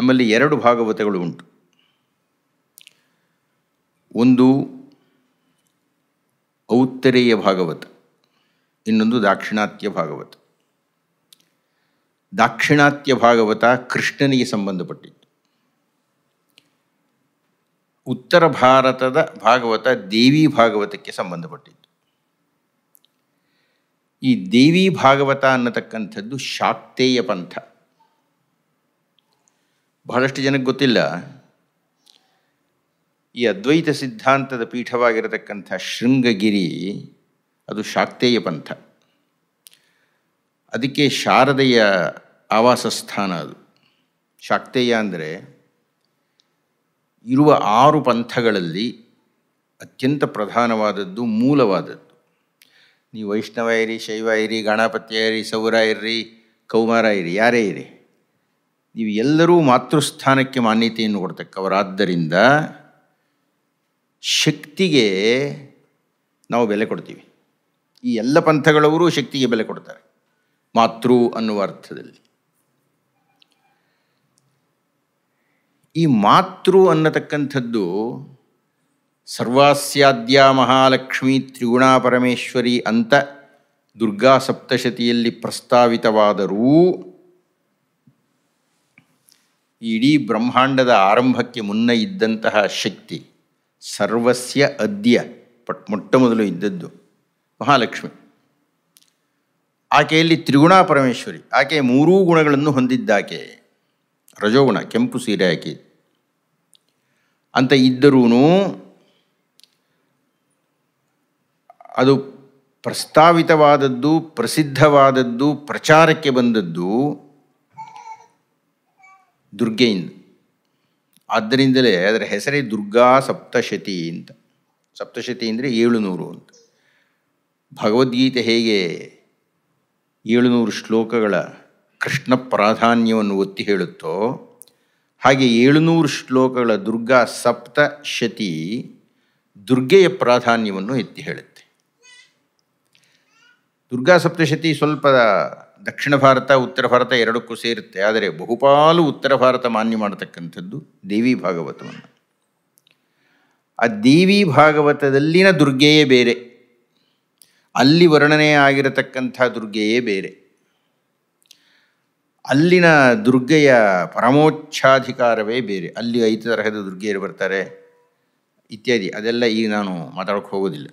ನಮ್ಮಲ್ಲಿ ಎರಡು ಭಾಗವತಗಳು ಉಂಟು ಒಂದು ಔತ್ತರೇಯ ಭಾಗವತ ಇನ್ನೊಂದು ದಾಕ್ಷಿಣಾತ್ಯ ಭಾಗವತ ದಾಕ್ಷಿಣಾತ್ಯ ಭಾಗವತ ಕೃಷ್ಣನಿಗೆ ಸಂಬಂಧಪಟ್ಟಿತ್ತು ಉತ್ತರ ಭಾರತದ ಭಾಗವತ ದೇವಿ ಭಾಗವತಕ್ಕೆ ಸಂಬಂಧಪಟ್ಟಿತ್ತು ಈ ದೇವಿ ಭಾಗವತ ಅನ್ನತಕ್ಕಂಥದ್ದು ಶಾಕ್ತೇಯ ಪಂಥ ಬಹಳಷ್ಟು ಜನಕ್ಕೆ ಗೊತ್ತಿಲ್ಲ ಈ ಅದ್ವೈತ ಸಿದ್ಧಾಂತದ ಪೀಠವಾಗಿರತಕ್ಕಂಥ ಶೃಂಗಗಿರಿ ಅದು ಶಾಕ್ತೇಯ ಪಂಥ ಅದಕ್ಕೆ ಶಾರದೆಯ ಆವಾಸ ಸ್ಥಾನ ಅದು ಶಾಕ್ತೇಯ ಅಂದರೆ ಇರುವ ಆರು ಪಂಥಗಳಲ್ಲಿ ಅತ್ಯಂತ ಪ್ರಧಾನವಾದದ್ದು ಮೂಲವಾದದ್ದು ನೀವು ವೈಷ್ಣವ ಇರಿ ಶೈವ ಇರಿ ಗಣಪತ್ಯ ಇರಿ ಸೌರ ಇರ್ರಿ ಕೌಮಾರ ಇರಿ ಯಾರೇ ಇರಿ ನೀವು ಎಲ್ಲರೂ ಮಾತೃಸ್ಥಾನಕ್ಕೆ ಮಾನ್ಯತೆಯನ್ನು ಕೊಡ್ತಕ್ಕವರಾದ್ದರಿಂದ ಶಕ್ತಿಗೆ ನಾವು ಬೆಲೆ ಕೊಡ್ತೀವಿ ಈ ಎಲ್ಲ ಪಂಥಗಳವರು ಶಕ್ತಿಗೆ ಬೆಲೆ ಕೊಡ್ತಾರೆ ಮಾತೃ ಅನ್ನುವ ಅರ್ಥದಲ್ಲಿ ಈ ಮಾತೃ ಅನ್ನತಕ್ಕಂಥದ್ದು ಸರ್ವಾಸ್ಯಾದ್ಯ ಮಹಾಲಕ್ಷ್ಮಿ ತ್ರಿಗುಣಾ ಪರಮೇಶ್ವರಿ ಅಂತ ದುರ್ಗಾ ಸಪ್ತಶತಿಯಲ್ಲಿ ಪ್ರಸ್ತಾವಿತವಾದರೂ ಇಡೀ ಬ್ರಹ್ಮಾಂಡದ ಆರಂಭಕ್ಕೆ ಮುನ್ನ ಇದ್ದಂತಹ ಶಕ್ತಿ ಸರ್ವಸ್ಯ ಅದ್ಯ ಪಟ್ ಮೊಟ್ಟ ಮೊದಲು ಇದ್ದದ್ದು ಮಹಾಲಕ್ಷ್ಮಿ ಆಕೆಯಲ್ಲಿ ತ್ರಿಗುಣ ಪರಮೇಶ್ವರಿ ಆಕೆ ಮೂರೂ ಗುಣಗಳನ್ನು ಹೊಂದಿದ್ದಾಕೆ ರಜೋಗುಣ ಕೆಂಪು ಸೀರೆ ಆಕೆ ಅಂತ ಇದ್ದರೂ ಅದು ಪ್ರಸ್ತಾವಿತವಾದದ್ದು ಪ್ರಸಿದ್ಧವಾದದ್ದು ಪ್ರಚಾರಕ್ಕೆ ಬಂದದ್ದು ದುರ್ಗೆಯಿಂದ ಆದ್ದರಿಂದಲೇ ಅದರ ಹೆಸರೇ ದುರ್ಗಾ ಸಪ್ತಶತಿ ಅಂತ ಸಪ್ತಶತಿ ಅಂದರೆ ಏಳುನೂರು ಅಂತ ಭಗವದ್ಗೀತೆ ಹೇಗೆ ಏಳುನೂರು ಶ್ಲೋಕಗಳ ಕೃಷ್ಣ ಪ್ರಾಧಾನ್ಯವನ್ನು ಒತ್ತಿ ಹೇಳುತ್ತೋ ಹಾಗೆ ಏಳುನೂರು ಶ್ಲೋಕಗಳ ದುರ್ಗಾ ಸಪ್ತಶತಿ ದುರ್ಗೆಯ ಪ್ರಾಧಾನ್ಯವನ್ನು ಎತ್ತಿ ಹೇಳುತ್ತೆ ದುರ್ಗಾ ಸಪ್ತಶತಿ ಸ್ವಲ್ಪ ದಕ್ಷಿಣ ಭಾರತ ಉತ್ತರ ಭಾರತ ಎರಡಕ್ಕೂ ಸೇರುತ್ತೆ ಆದರೆ ಬಹುಪಾಲು ಉತ್ತರ ಭಾರತ ಮಾನ್ಯ ಮಾಡತಕ್ಕಂಥದ್ದು ದೇವಿ ಭಾಗವತವನ್ನು ಆ ದೇವಿ ಭಾಗವತದಲ್ಲಿನ ದುರ್ಗೆಯೇ ಬೇರೆ ಅಲ್ಲಿ ವರ್ಣನೆ ಆಗಿರತಕ್ಕಂಥ ದುರ್ಗೆಯೇ ಬೇರೆ ಅಲ್ಲಿನ ದುರ್ಗೆಯ ಪರಮೋಚ್ಛಾಧಿಕಾರವೇ ಬೇರೆ ಅಲ್ಲಿ ಐದು ತರಹದ ದುರ್ಗೆಯರು ಬರ್ತಾರೆ ಇತ್ಯಾದಿ ಅದೆಲ್ಲ ಈಗ ನಾನು ಮಾತಾಡೋಕ್ಕೆ ಹೋಗೋದಿಲ್ಲ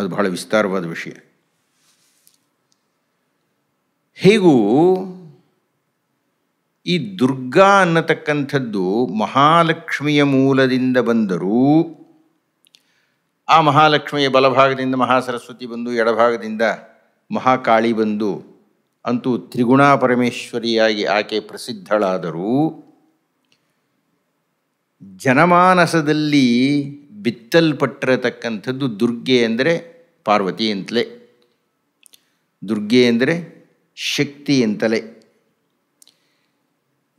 ಅದು ಬಹಳ ವಿಸ್ತಾರವಾದ ವಿಷಯ ಹೇಗೂ ಈ ದುರ್ಗಾ ಅನ್ನತಕ್ಕಂಥದ್ದು ಮಹಾಲಕ್ಷ್ಮಿಯ ಮೂಲದಿಂದ ಬಂದರೂ ಆ ಮಹಾಲಕ್ಷ್ಮಿಯ ಬಲಭಾಗದಿಂದ ಮಹಾಸರಸ್ವತಿ ಬಂದು ಎಡಭಾಗದಿಂದ ಮಹಾಕಾಳಿ ಬಂದು ಅಂತೂ ತ್ರಿಗುಣಾ ಪರಮೇಶ್ವರಿಯಾಗಿ ಆಕೆ ಪ್ರಸಿದ್ಧಳಾದರೂ ಜನಮಾನಸದಲ್ಲಿ ಬಿತ್ತಲ್ಪಟ್ಟಿರತಕ್ಕಂಥದ್ದು ದುರ್ಗೆ ಅಂದರೆ ಪಾರ್ವತಿ ಅಂತಲೇ ದುರ್ಗೆ ಅಂದರೆ ಶಕ್ತಿ ಅಂತಲೇ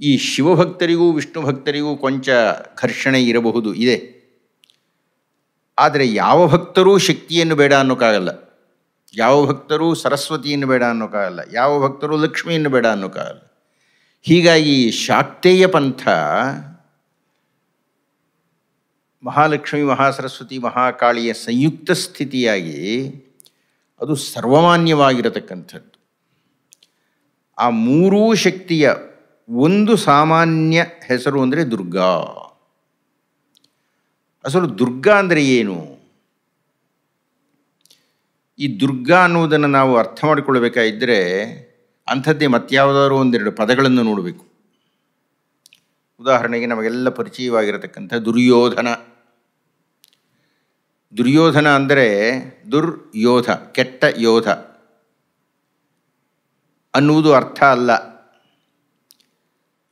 ಈ ಶಿವಭಕ್ತರಿಗೂ ವಿಷ್ಣು ಭಕ್ತರಿಗೂ ಕೊಂಚ ಘರ್ಷಣೆ ಇರಬಹುದು ಇದೆ ಆದರೆ ಯಾವ ಭಕ್ತರೂ ಶಕ್ತಿಯನ್ನು ಬೇಡ ಅನ್ನೋಕ್ಕಾಗಲ್ಲ ಯಾವ ಭಕ್ತರೂ ಸರಸ್ವತಿಯನ್ನು ಬೇಡ ಅನ್ನೋಕ್ಕಾಗಲ್ಲ ಯಾವ ಭಕ್ತರು ಲಕ್ಷ್ಮಿಯನ್ನು ಬೇಡ ಅನ್ನೋಕ್ಕಾಗಲ್ಲ ಹೀಗಾಗಿ ಶಾಕ್ತೇಯ ಪಂಥ ಮಹಾಲಕ್ಷ್ಮಿ ಮಹಾಸರಸ್ವತಿ ಮಹಾಕಾಳಿಯ ಸಂಯುಕ್ತ ಸ್ಥಿತಿಯಾಗಿ ಅದು ಸರ್ವಮಾನ್ಯವಾಗಿರತಕ್ಕಂಥದ್ದು ಆ ಮೂರೂ ಶಕ್ತಿಯ ಒಂದು ಸಾಮಾನ್ಯ ಹೆಸರು ಅಂದರೆ ದುರ್ಗಾ ಅಸಲು ದುರ್ಗಾ ಅಂದರೆ ಏನು ಈ ದುರ್ಗಾ ಅನ್ನುವುದನ್ನು ನಾವು ಅರ್ಥ ಮಾಡಿಕೊಳ್ಬೇಕಾಗಿದ್ದರೆ ಅಂಥದ್ದೇ ಮತ್ಯಾವುದಾದ್ರು ಒಂದೆರಡು ಪದಗಳನ್ನು ನೋಡಬೇಕು ಉದಾಹರಣೆಗೆ ನಮಗೆಲ್ಲ ಪರಿಚಯವಾಗಿರತಕ್ಕಂಥ ದುರ್ಯೋಧನ ದುರ್ಯೋಧನ ಅಂದರೆ ದುರ್ಯೋಧ ಕೆಟ್ಟ ಯೋಧ ಅನ್ನುವುದು ಅರ್ಥ ಅಲ್ಲ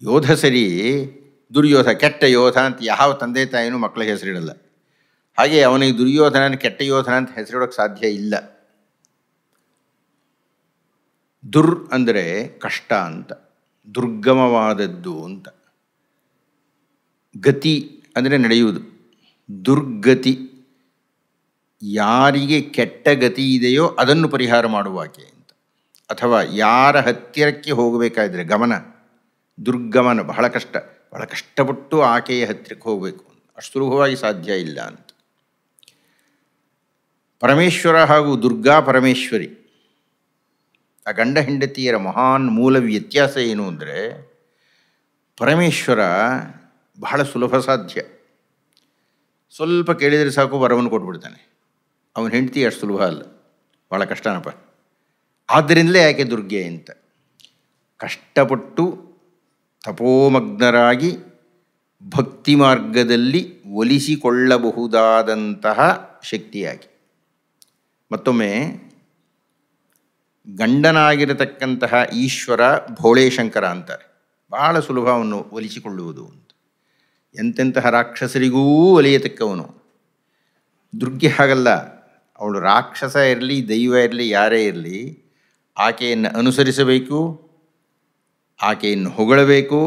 ಯೋಧ ಸರಿ ದುರ್ಯೋಧ ಕೆಟ್ಟ ಯೋಧ ಅಂತ ಯಾವ ತಂದೆ ತಾಯಿನೂ ಮಕ್ಕಳಿಗೆ ಹೆಸರಿಡಲ್ಲ ಹಾಗೆ ಅವನಿಗೆ ದುರ್ಯೋಧನ ಕೆಟ್ಟ ಯೋಧನ ಅಂತ ಹೆಸರಿಡೋಕ್ಕೆ ಸಾಧ್ಯ ಇಲ್ಲ ದುರ್ ಅಂದರೆ ಕಷ್ಟ ಅಂತ ದುರ್ಗಮವಾದದ್ದು ಅಂತ ಗತಿ ಅಂದರೆ ನಡೆಯುವುದು ದುರ್ಗತಿ ಯಾರಿಗೆ ಕೆಟ್ಟ ಗತಿ ಇದೆಯೋ ಅದನ್ನು ಪರಿಹಾರ ಮಾಡುವಾಕೆ ಅಥವಾ ಯಾರ ಹತ್ತಿರಕ್ಕೆ ಹೋಗಬೇಕಾದ್ರೆ ಗಮನ ದುರ್ಗಮನ ಬಹಳ ಕಷ್ಟ ಬಹಳ ಕಷ್ಟಪಟ್ಟು ಆಕೆಯ ಹತ್ತಿರಕ್ಕೆ ಹೋಗಬೇಕು ಅಷ್ಟು ಸುಲಭವಾಗಿ ಸಾಧ್ಯ ಇಲ್ಲ ಅಂತ ಪರಮೇಶ್ವರ ಹಾಗೂ ದುರ್ಗಾ ಪರಮೇಶ್ವರಿ ಆ ಗಂಡ ಹೆಂಡತಿಯರ ಮಹಾನ್ ಮೂಲ ವ್ಯತ್ಯಾಸ ಏನು ಅಂದರೆ ಪರಮೇಶ್ವರ ಬಹಳ ಸುಲಭ ಸಾಧ್ಯ ಸ್ವಲ್ಪ ಕೇಳಿದರೆ ಸಾಕು ವರವನ್ನು ಕೊಟ್ಬಿಡ್ತಾನೆ ಅವನ ಹೆಂಡತಿ ಅಷ್ಟು ಸುಲಭ ಅಲ್ಲ ಭಾಳ ಕಷ್ಟನಪ್ಪ ಆದ್ದರಿಂದಲೇ ಯಾಕೆ ದುರ್ಗೆ ಅಂತ ಕಷ್ಟಪಟ್ಟು ತಪೋಮಗ್ನರಾಗಿ ಭಕ್ತಿ ಮಾರ್ಗದಲ್ಲಿ ಒಲಿಸಿಕೊಳ್ಳಬಹುದಾದಂತಹ ಶಕ್ತಿಯಾಗಿ ಮತ್ತೊಮ್ಮೆ ಗಂಡನಾಗಿರತಕ್ಕಂತಹ ಈಶ್ವರ ಭೋಳೇಶಂಕರ ಅಂತಾರೆ ಭಾಳ ಸುಲಭವನ್ನು ಒಲಿಸಿಕೊಳ್ಳುವುದು ಅಂತ ಎಂತೆಂತಹ ರಾಕ್ಷಸರಿಗೂ ಒಲಿಯತಕ್ಕವನು ದುರ್ಗೆ ಹಾಗಲ್ಲ ಅವಳು ರಾಕ್ಷಸ ಇರಲಿ ದೈವ ಇರಲಿ ಯಾರೇ ಇರಲಿ ಆಕೆಯನ್ನು ಅನುಸರಿಸಬೇಕು ಆಕೆಯನ್ನು ಹೊಗಳಬೇಕು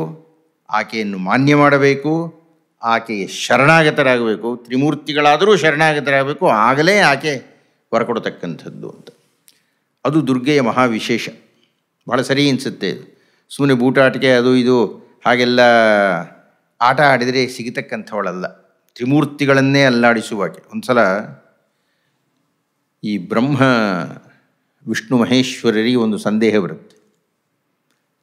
ಆಕೆಯನ್ನು ಮಾನ್ಯ ಮಾಡಬೇಕು ಆಕೆಗೆ ಶರಣಾಗತರಾಗಬೇಕು ತ್ರಿಮೂರ್ತಿಗಳಾದರೂ ಶರಣಾಗತರಾಗಬೇಕು ಆಗಲೇ ಆಕೆ ಹೊರಕೊಡತಕ್ಕಂಥದ್ದು ಅಂತ ಅದು ದುರ್ಗೆಯ ಮಹಾವಿಶೇಷ ಭಾಳ ಸರಿ ಅನಿಸುತ್ತೆ ಇದು ಸುಮ್ಮನೆ ಬೂಟಾಟಿಕೆ ಅದು ಇದು ಹಾಗೆಲ್ಲ ಆಟ ಆಡಿದರೆ ಸಿಗತಕ್ಕಂಥವಳಲ್ಲ ತ್ರಿಮೂರ್ತಿಗಳನ್ನೇ ಅಲ್ಲಾಡಿಸುವಾಕೆ ಒಂದು ಸಲ ಈ ಬ್ರಹ್ಮ ವಿಷ್ಣು ಮಹೇಶ್ವರರಿಗೆ ಒಂದು ಸಂದೇಹ ಬರುತ್ತೆ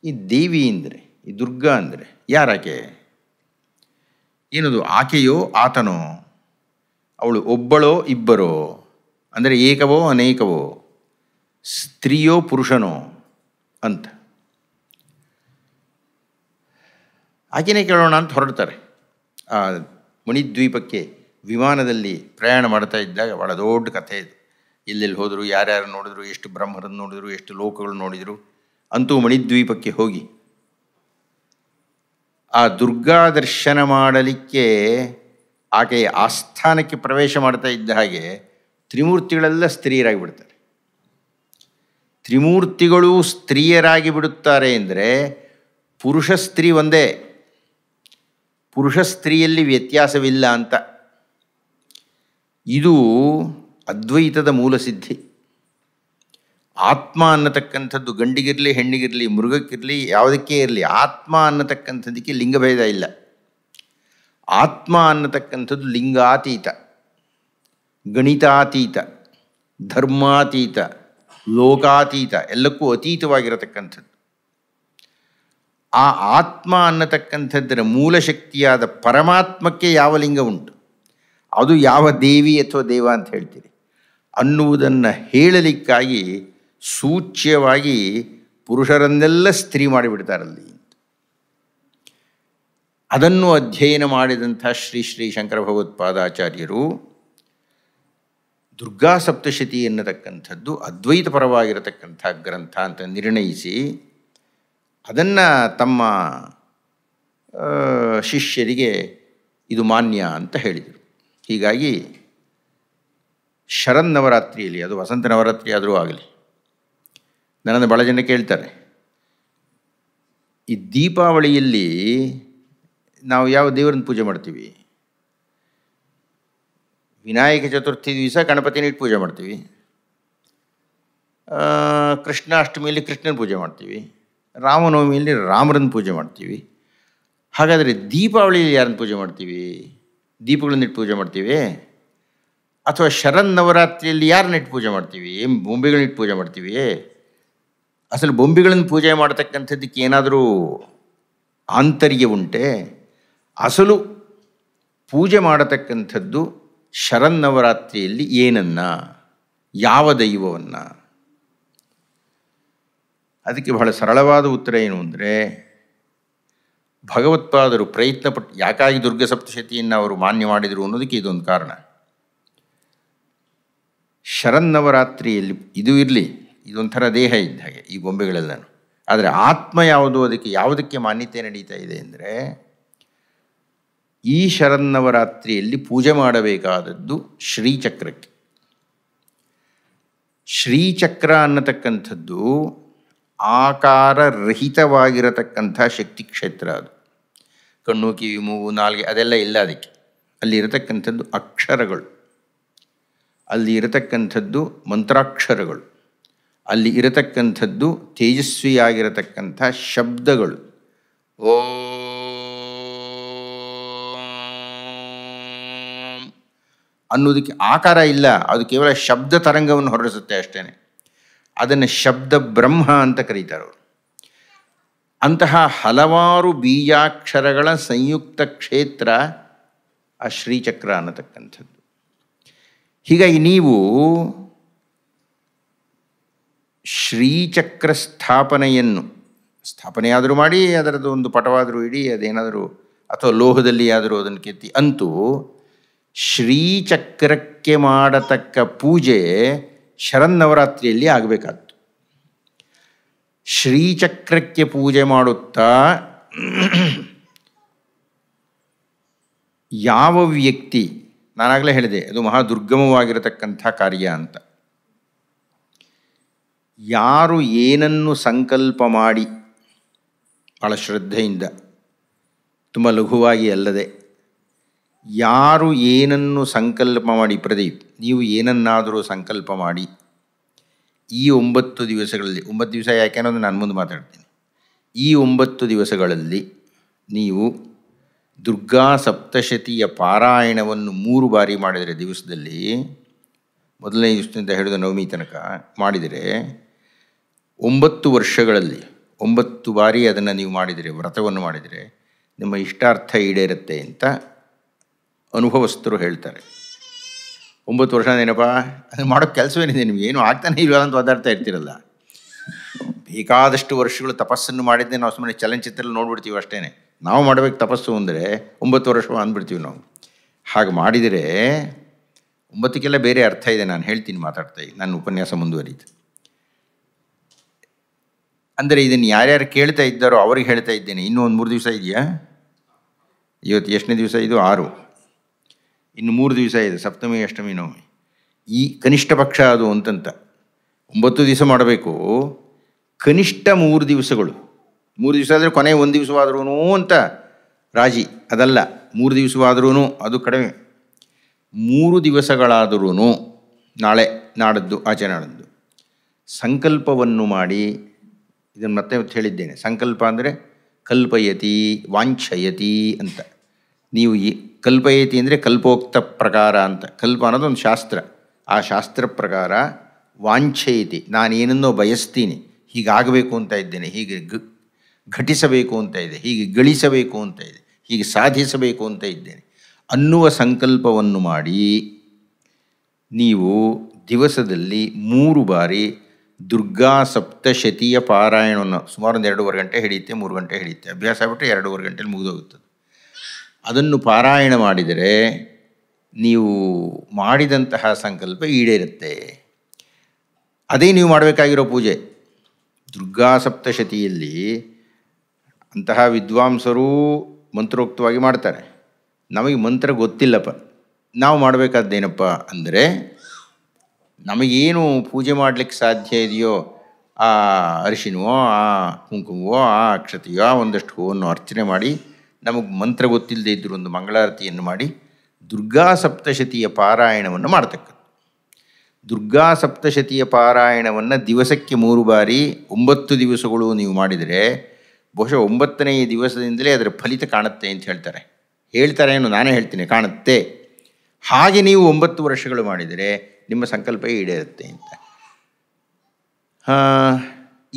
ಈ ದೇವಿ ಅಂದರೆ ಈ ದುರ್ಗಾ ಅಂದರೆ ಯಾರಾಕೆ ಏನದು ಆಕೆಯೋ ಆತನೋ ಅವಳು ಒಬ್ಬಳೋ ಇಬ್ಬರೋ ಅಂದರೆ ಏಕವೋ ಅನೇಕವೋ ಸ್ತ್ರೀಯೋ ಪುರುಷನೋ ಅಂತ ಆಕೆಯೇ ಕೇಳೋಣ ಅಂತ ಹೊರಡ್ತಾರೆ ಆ ದ್ವೀಪಕ್ಕೆ ವಿಮಾನದಲ್ಲಿ ಪ್ರಯಾಣ ಮಾಡ್ತಾ ಇದ್ದಾಗ ಭಾಳ ದೊಡ್ಡ ಕಥೆ ಇದು ಎಲ್ಲೆಲ್ಲಿ ಹೋದರು ಯಾರ್ಯಾರು ನೋಡಿದ್ರು ಎಷ್ಟು ಬ್ರಹ್ಮರನ್ನು ನೋಡಿದರು ಎಷ್ಟು ಲೋಕಗಳು ನೋಡಿದರು ಅಂತೂ ಮಣಿದ್ವೀಪಕ್ಕೆ ಹೋಗಿ ಆ ದುರ್ಗಾ ದರ್ಶನ ಮಾಡಲಿಕ್ಕೆ ಆಕೆಯ ಆಸ್ಥಾನಕ್ಕೆ ಪ್ರವೇಶ ಮಾಡ್ತಾ ಇದ್ದ ಹಾಗೆ ತ್ರಿಮೂರ್ತಿಗಳೆಲ್ಲ ಸ್ತ್ರೀಯರಾಗಿ ಬಿಡ್ತಾರೆ ತ್ರಿಮೂರ್ತಿಗಳು ಸ್ತ್ರೀಯರಾಗಿ ಬಿಡುತ್ತಾರೆ ಎಂದರೆ ಪುರುಷ ಸ್ತ್ರೀ ಒಂದೇ ಪುರುಷ ಸ್ತ್ರೀಯಲ್ಲಿ ವ್ಯತ್ಯಾಸವಿಲ್ಲ ಅಂತ ಇದು ಅದ್ವೈತದ ಮೂಲ ಸಿದ್ಧಿ ಆತ್ಮ ಅನ್ನತಕ್ಕಂಥದ್ದು ಗಂಡಿಗಿರಲಿ ಹೆಣ್ಣಿಗಿರಲಿ ಮೃಗಕ್ಕಿರಲಿ ಯಾವುದಕ್ಕೇ ಇರಲಿ ಆತ್ಮ ಅನ್ನತಕ್ಕಂಥದ್ದಕ್ಕೆ ಲಿಂಗಭೇದ ಇಲ್ಲ ಆತ್ಮ ಅನ್ನತಕ್ಕಂಥದ್ದು ಲಿಂಗಾತೀತ ಗಣಿತಾತೀತ ಧರ್ಮಾತೀತ ಲೋಕಾತೀತ ಎಲ್ಲಕ್ಕೂ ಅತೀತವಾಗಿರತಕ್ಕಂಥದ್ದು ಆ ಆತ್ಮ ಅನ್ನತಕ್ಕಂಥದ್ದರ ಮೂಲ ಶಕ್ತಿಯಾದ ಪರಮಾತ್ಮಕ್ಕೆ ಯಾವ ಲಿಂಗ ಉಂಟು ಅದು ಯಾವ ದೇವಿ ಅಥವಾ ದೇವ ಅಂತ ಹೇಳ್ತೀರಿ ಅನ್ನುವುದನ್ನು ಹೇಳಲಿಕ್ಕಾಗಿ ಸೂಚ್ಯವಾಗಿ ಪುರುಷರನ್ನೆಲ್ಲ ಸ್ತ್ರೀ ಮಾಡಿಬಿಡ್ತಾರಲ್ಲಿ ಅದನ್ನು ಅಧ್ಯಯನ ಮಾಡಿದಂಥ ಶ್ರೀ ಶ್ರೀ ಶಂಕರ ಭಗವತ್ಪಾದಾಚಾರ್ಯರು ದುರ್ಗಾ ಸಪ್ತಶತಿ ಎನ್ನತಕ್ಕಂಥದ್ದು ಅದ್ವೈತ ಪರವಾಗಿರತಕ್ಕಂಥ ಗ್ರಂಥ ಅಂತ ನಿರ್ಣಯಿಸಿ ಅದನ್ನು ತಮ್ಮ ಶಿಷ್ಯರಿಗೆ ಇದು ಮಾನ್ಯ ಅಂತ ಹೇಳಿದರು ಹೀಗಾಗಿ ಶರನ್ ನವರಾತ್ರಿಯಲ್ಲಿ ಅದು ವಸಂತ ನವರಾತ್ರಿ ಆದರೂ ಆಗಲಿ ನನ್ನನ್ನು ಭಾಳ ಜನ ಕೇಳ್ತಾರೆ ಈ ದೀಪಾವಳಿಯಲ್ಲಿ ನಾವು ಯಾವ ದೇವರನ್ನು ಪೂಜೆ ಮಾಡ್ತೀವಿ ವಿನಾಯಕ ಚತುರ್ಥಿ ದಿವಸ ಗಣಪತಿನ ಇಟ್ಟು ಪೂಜೆ ಮಾಡ್ತೀವಿ ಕೃಷ್ಣಾಷ್ಟಮಿಯಲ್ಲಿ ಕೃಷ್ಣನ ಪೂಜೆ ಮಾಡ್ತೀವಿ ರಾಮನವಮಿಯಲ್ಲಿ ರಾಮರನ್ನು ಪೂಜೆ ಮಾಡ್ತೀವಿ ಹಾಗಾದರೆ ದೀಪಾವಳಿಯಲ್ಲಿ ಯಾರನ್ನು ಪೂಜೆ ಮಾಡ್ತೀವಿ ದೀಪಗಳನ್ನಿಟ್ಟು ಪೂಜೆ ಮಾಡ್ತೀವಿ ಅಥವಾ ಶರನ್ ನವರಾತ್ರಿಯಲ್ಲಿ ಯಾರನ್ನಿಟ್ಟು ಪೂಜೆ ಮಾಡ್ತೀವಿ ಬೊಂಬೆಗಳನ್ನಿಟ್ಟು ಪೂಜೆ ಮಾಡ್ತೀವಿ ಅಸಲು ಬೊಂಬೆಗಳನ್ನು ಪೂಜೆ ಮಾಡತಕ್ಕಂಥದ್ದಕ್ಕೆ ಏನಾದರೂ ಆಂತರ್ಯ ಉಂಟೆ ಅಸಲು ಪೂಜೆ ಮಾಡತಕ್ಕಂಥದ್ದು ಶರನ್ನವರಾತ್ರಿಯಲ್ಲಿ ಏನನ್ನು ಯಾವ ದೈವವನ್ನು ಅದಕ್ಕೆ ಬಹಳ ಸರಳವಾದ ಉತ್ತರ ಏನು ಅಂದರೆ ಭಗವತ್ಪಾದರು ಪ್ರಯತ್ನಪಟ್ಟು ಯಾಕಾಗಿ ದುರ್ಗ ಸಪ್ತಶತಿಯನ್ನು ಅವರು ಮಾನ್ಯ ಮಾಡಿದರು ಅನ್ನೋದಕ್ಕೆ ಇದೊಂದು ಕಾರಣ ಶರನ್ನವರಾತ್ರಿಯಲ್ಲಿ ಇದು ಇರಲಿ ಇದೊಂಥರ ದೇಹ ಇದ್ದ ಹಾಗೆ ಈ ಗೊಂಬೆಗಳೆಲ್ಲನೂ ಆದರೆ ಆತ್ಮ ಯಾವುದು ಅದಕ್ಕೆ ಯಾವುದಕ್ಕೆ ಮಾನ್ಯತೆ ನಡೀತಾ ಇದೆ ಅಂದರೆ ಈ ಶರನ್ನವರಾತ್ರಿಯಲ್ಲಿ ಪೂಜೆ ಮಾಡಬೇಕಾದದ್ದು ಶ್ರೀಚಕ್ರಕ್ಕೆ ಶ್ರೀಚಕ್ರ ಅನ್ನತಕ್ಕಂಥದ್ದು ಆಕಾರ ರಹಿತವಾಗಿರತಕ್ಕಂಥ ಶಕ್ತಿ ಕ್ಷೇತ್ರ ಅದು ಕಣ್ಣು ಕಿವಿ ಮೂಗು ನಾಲ್ಗೆ ಅದೆಲ್ಲ ಇಲ್ಲ ಅದಕ್ಕೆ ಅಲ್ಲಿರತಕ್ಕಂಥದ್ದು ಅಕ್ಷರಗಳು ಅಲ್ಲಿ ಇರತಕ್ಕಂಥದ್ದು ಮಂತ್ರಾಕ್ಷರಗಳು ಅಲ್ಲಿ ಇರತಕ್ಕಂಥದ್ದು ತೇಜಸ್ವಿಯಾಗಿರತಕ್ಕಂಥ ಶಬ್ದಗಳು ಓ ಅನ್ನೋದಕ್ಕೆ ಆಕಾರ ಇಲ್ಲ ಅದು ಕೇವಲ ಶಬ್ದ ತರಂಗವನ್ನು ಹೊರಡಿಸುತ್ತೆ ಅಷ್ಟೇ ಅದನ್ನು ಶಬ್ದ ಬ್ರಹ್ಮ ಅಂತ ಕರೀತಾರೆ ಅವರು ಅಂತಹ ಹಲವಾರು ಬೀಜಾಕ್ಷರಗಳ ಸಂಯುಕ್ತ ಕ್ಷೇತ್ರ ಆ ಶ್ರೀಚಕ್ರ ಅನ್ನತಕ್ಕಂಥದ್ದು ಹೀಗಾಗಿ ನೀವು ಶ್ರೀಚಕ್ರ ಸ್ಥಾಪನೆಯನ್ನು ಸ್ಥಾಪನೆಯಾದರೂ ಮಾಡಿ ಅದರದ್ದು ಒಂದು ಪಟವಾದರೂ ಇಡಿ ಅದೇನಾದರೂ ಅಥವಾ ಲೋಹದಲ್ಲಿ ಆದರೂ ಅದನ್ನು ಕೆತ್ತಿ ಅಂತೂ ಶ್ರೀಚಕ್ರಕ್ಕೆ ಮಾಡತಕ್ಕ ಪೂಜೆ ಶರನ್ನವರಾತ್ರಿಯಲ್ಲಿ ಆಗಬೇಕಾಗ್ತು ಶ್ರೀಚಕ್ರಕ್ಕೆ ಪೂಜೆ ಮಾಡುತ್ತಾ ಯಾವ ವ್ಯಕ್ತಿ ನಾನಾಗಲೇ ಹೇಳಿದೆ ಅದು ಮಹಾ ದುರ್ಗಮವಾಗಿರತಕ್ಕಂಥ ಕಾರ್ಯ ಅಂತ ಯಾರು ಏನನ್ನು ಸಂಕಲ್ಪ ಮಾಡಿ ಭಾಳ ಶ್ರದ್ಧೆಯಿಂದ ತುಂಬ ಲಘುವಾಗಿ ಅಲ್ಲದೆ ಯಾರು ಏನನ್ನು ಸಂಕಲ್ಪ ಮಾಡಿ ಪ್ರದೀಪ್ ನೀವು ಏನನ್ನಾದರೂ ಸಂಕಲ್ಪ ಮಾಡಿ ಈ ಒಂಬತ್ತು ದಿವಸಗಳಲ್ಲಿ ಒಂಬತ್ತು ದಿವಸ ಯಾಕೆ ಅನ್ನೋದು ನಾನು ಮುಂದೆ ಮಾತಾಡ್ತೀನಿ ಈ ಒಂಬತ್ತು ದಿವಸಗಳಲ್ಲಿ ನೀವು ದುರ್ಗಾ ಸಪ್ತಶತಿಯ ಪಾರಾಯಣವನ್ನು ಮೂರು ಬಾರಿ ಮಾಡಿದರೆ ದಿವಸದಲ್ಲಿ ಮೊದಲನೇ ದಿವಸದಿಂದ ಹಿಡಿದು ನವಮಿ ತನಕ ಮಾಡಿದರೆ ಒಂಬತ್ತು ವರ್ಷಗಳಲ್ಲಿ ಒಂಬತ್ತು ಬಾರಿ ಅದನ್ನು ನೀವು ಮಾಡಿದರೆ ವ್ರತವನ್ನು ಮಾಡಿದರೆ ನಿಮ್ಮ ಇಷ್ಟಾರ್ಥ ಈಡೇರುತ್ತೆ ಅಂತ ಅನುಭವಸ್ಥರು ಹೇಳ್ತಾರೆ ಒಂಬತ್ತು ವರ್ಷ ಏನಪ್ಪ ಅದು ಮಾಡೋ ಕೆಲಸವೇನಿದೆ ನಿಮ್ಗೆ ಏನು ಆಗ್ತಾನೆ ಇಲ್ಲ ಅಂತ ಒದಾಡ್ತಾ ಇರ್ತಿರಲ್ಲ ಬೇಕಾದಷ್ಟು ವರ್ಷಗಳು ತಪಸ್ಸನ್ನು ಮಾಡಿದ್ದೆ ನಾವು ಸುಮ್ಮನೆ ಚಲನಚಿತ್ರ ನೋಡ್ಬಿಡ್ತೀವಿ ಅಷ್ಟೇ ನಾವು ಮಾಡಬೇಕು ತಪಸ್ಸು ಅಂದರೆ ಒಂಬತ್ತು ವರ್ಷ ಅಂದ್ಬಿಡ್ತೀವಿ ನಾವು ಹಾಗೆ ಮಾಡಿದರೆ ಒಂಬತ್ತಕ್ಕೆಲ್ಲ ಬೇರೆ ಅರ್ಥ ಇದೆ ನಾನು ಹೇಳ್ತೀನಿ ಮಾತಾಡ್ತಾ ನನ್ನ ಉಪನ್ಯಾಸ ಮುಂದುವರಿತು ಅಂದರೆ ಇದನ್ನು ಯಾರ್ಯಾರು ಕೇಳ್ತಾ ಇದ್ದಾರೋ ಅವ್ರಿಗೆ ಹೇಳ್ತಾ ಇದ್ದೇನೆ ಇನ್ನೂ ಒಂದು ಮೂರು ದಿವಸ ಇದೆಯಾ ಇವತ್ತು ಎಷ್ಟನೇ ದಿವಸ ಇದು ಆರು ಇನ್ನು ಮೂರು ದಿವಸ ಇದೆ ಸಪ್ತಮಿ ಅಷ್ಟಮಿ ನವಮಿ ಈ ಕನಿಷ್ಠ ಪಕ್ಷ ಅದು ಅಂತಂತ ಒಂಬತ್ತು ದಿವಸ ಮಾಡಬೇಕು ಕನಿಷ್ಠ ಮೂರು ದಿವಸಗಳು ಮೂರು ದಿವಸ ಆದರೆ ಕೊನೆ ಒಂದು ದಿವಸವಾದ್ರೂ ಅಂತ ರಾಜಿ ಅದಲ್ಲ ಮೂರು ದಿವಸವಾದ್ರೂ ಅದು ಕಡಿಮೆ ಮೂರು ದಿವಸಗಳಾದರೂ ನಾಳೆ ನಾಡದ್ದು ಆಚೆ ನಾಡದ್ದು ಸಂಕಲ್ಪವನ್ನು ಮಾಡಿ ಇದನ್ನು ಮತ್ತೆ ಹೇಳಿದ್ದೇನೆ ಸಂಕಲ್ಪ ಅಂದರೆ ಕಲ್ಪಯತಿ ವಾಂಛಯತಿ ಅಂತ ನೀವು ಈ ಕಲ್ಪಯತಿ ಅಂದರೆ ಕಲ್ಪೋಕ್ತ ಪ್ರಕಾರ ಅಂತ ಕಲ್ಪ ಅನ್ನೋದು ಒಂದು ಶಾಸ್ತ್ರ ಆ ಶಾಸ್ತ್ರ ಪ್ರಕಾರ ವಾಂಛಯತಿ ನಾನೇನನ್ನೋ ಬಯಸ್ತೀನಿ ಹೀಗಾಗಬೇಕು ಅಂತ ಇದ್ದೇನೆ ಹೀಗೆ ಘಟಿಸಬೇಕು ಅಂತ ಇದೆ ಹೀಗೆ ಗಳಿಸಬೇಕು ಅಂತ ಇದೆ ಹೀಗೆ ಸಾಧಿಸಬೇಕು ಅಂತ ಇದ್ದೇನೆ ಅನ್ನುವ ಸಂಕಲ್ಪವನ್ನು ಮಾಡಿ ನೀವು ದಿವಸದಲ್ಲಿ ಮೂರು ಬಾರಿ ದುರ್ಗಾ ಸಪ್ತಶತಿಯ ಪಾರಾಯಣವನ್ನು ಸುಮಾರು ಒಂದು ಎರಡೂವರೆ ಗಂಟೆ ಹಿಡಿಯುತ್ತೆ ಮೂರು ಗಂಟೆ ಹಿಡಿಯುತ್ತೆ ಅಭ್ಯಾಸ ಬಿಟ್ಟರೆ ಎರಡೂವರೆ ಗಂಟೆಯಲ್ಲಿ ಮುಗಿದೋಗುತ್ತದೆ ಅದನ್ನು ಪಾರಾಯಣ ಮಾಡಿದರೆ ನೀವು ಮಾಡಿದಂತಹ ಸಂಕಲ್ಪ ಈಡೇರುತ್ತೆ ಅದೇ ನೀವು ಮಾಡಬೇಕಾಗಿರೋ ಪೂಜೆ ದುರ್ಗಾ ಸಪ್ತಶತಿಯಲ್ಲಿ ಅಂತಹ ವಿದ್ವಾಂಸರು ಮಂತ್ರೋಕ್ತವಾಗಿ ಮಾಡ್ತಾರೆ ನಮಗೆ ಮಂತ್ರ ಗೊತ್ತಿಲ್ಲಪ್ಪ ನಾವು ಮಾಡಬೇಕಾದ್ದೇನಪ್ಪ ಅಂದರೆ ನಮಗೇನು ಪೂಜೆ ಮಾಡಲಿಕ್ಕೆ ಸಾಧ್ಯ ಇದೆಯೋ ಆ ಅರಿಶಿನವೋ ಆ ಕುಂಕುಮವೋ ಆ ಅಕ್ಷತೆಯೋ ಆ ಒಂದಷ್ಟು ಹೂವನ್ನು ಅರ್ಚನೆ ಮಾಡಿ ನಮಗೆ ಮಂತ್ರ ಗೊತ್ತಿಲ್ಲದೆ ಇದ್ದರೂ ಒಂದು ಮಂಗಳಾರತಿಯನ್ನು ಮಾಡಿ ದುರ್ಗಾ ಸಪ್ತಶತಿಯ ಪಾರಾಯಣವನ್ನು ಮಾಡ್ತಕ್ಕದ್ದು ದುರ್ಗಾ ಸಪ್ತಶತಿಯ ಪಾರಾಯಣವನ್ನು ದಿವಸಕ್ಕೆ ಮೂರು ಬಾರಿ ಒಂಬತ್ತು ದಿವಸಗಳು ನೀವು ಮಾಡಿದರೆ ಬಹುಶಃ ಒಂಬತ್ತನೆಯ ದಿವಸದಿಂದಲೇ ಅದರ ಫಲಿತ ಕಾಣುತ್ತೆ ಅಂತ ಹೇಳ್ತಾರೆ ಹೇಳ್ತಾರೆ ಏನು ನಾನೇ ಹೇಳ್ತೀನಿ ಕಾಣುತ್ತೆ ಹಾಗೆ ನೀವು ಒಂಬತ್ತು ವರ್ಷಗಳು ಮಾಡಿದರೆ ನಿಮ್ಮ ಸಂಕಲ್ಪ ಈಡೇರುತ್ತೆ ಅಂತ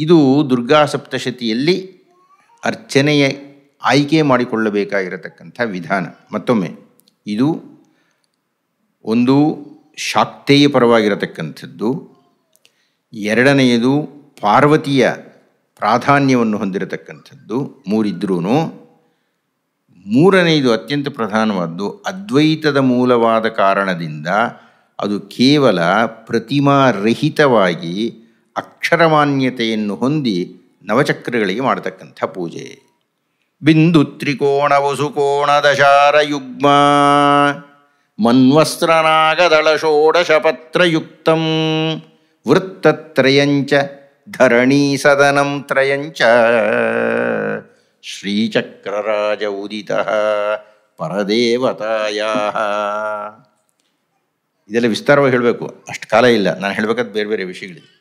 ಇದು ದುರ್ಗಾ ಸಪ್ತಶತಿಯಲ್ಲಿ ಅರ್ಚನೆಯ ಆಯ್ಕೆ ಮಾಡಿಕೊಳ್ಳಬೇಕಾಗಿರತಕ್ಕಂಥ ವಿಧಾನ ಮತ್ತೊಮ್ಮೆ ಇದು ಒಂದು ಶಾಕ್ತೇಯ ಪರವಾಗಿರತಕ್ಕಂಥದ್ದು ಎರಡನೆಯದು ಪಾರ್ವತಿಯ ಪ್ರಾಧಾನ್ಯವನ್ನು ಹೊಂದಿರತಕ್ಕಂಥದ್ದು ಮೂರಿದ್ರೂ ಮೂರನೆಯದು ಅತ್ಯಂತ ಪ್ರಧಾನವಾದ್ದು ಅದ್ವೈತದ ಮೂಲವಾದ ಕಾರಣದಿಂದ ಅದು ಕೇವಲ ಪ್ರತಿಮಾರಹಿತವಾಗಿ ಅಕ್ಷರಮಾನ್ಯತೆಯನ್ನು ಹೊಂದಿ ನವಚಕ್ರಗಳಿಗೆ ಮಾಡತಕ್ಕಂಥ ಪೂಜೆ ಬಿಂದು ತ್ರಿಕೋಣ ವಸುಕೋಣ ದಶಾರ ಯುಗ್ಮ ಮನ್ವಸ್ತ್ರನಾಗದಳ ಷೋಡಶಪತ್ರಯುಕ್ತಂ ವೃತ್ತತ್ರಯಂಚ ಸದನಂ ತ್ರಯಂಚ श्रीचक्रराज उदितः ಪರದೇವತಾಯ ಇದೆಲ್ಲ ವಿಸ್ತಾರವಾಗಿ ಹೇಳಬೇಕು ಅಷ್ಟು ಕಾಲ ಇಲ್ಲ ನಾನು ಹೇಳಬೇಕಾದ ಬೇರೆ ಬೇರೆ ವಿಷಯಗಳಿದೆ